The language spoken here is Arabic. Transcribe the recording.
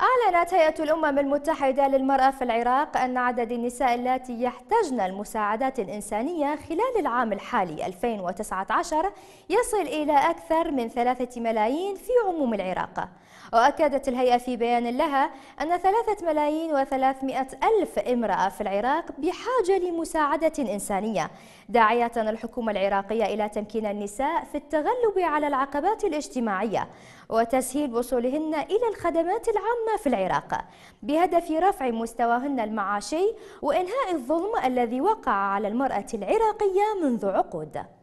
أعلنت هيئة الأمم المتحدة للمرأة في العراق أن عدد النساء اللاتي يحتاجن المساعدات الإنسانية خلال العام الحالي 2019 يصل إلى أكثر من ثلاثة ملايين في عموم العراق وأكدت الهيئة في بيان لها أن 3 ملايين و300 ألف امرأة في العراق بحاجة لمساعدة إنسانية داعية الحكومة العراقية إلى تمكين النساء في التغلب على العقبات الاجتماعية وتسهيل وصولهن إلى الخدمات العامة في العراق بهدف رفع مستواهن المعاشي وإنهاء الظلم الذي وقع على المرأة العراقية منذ عقود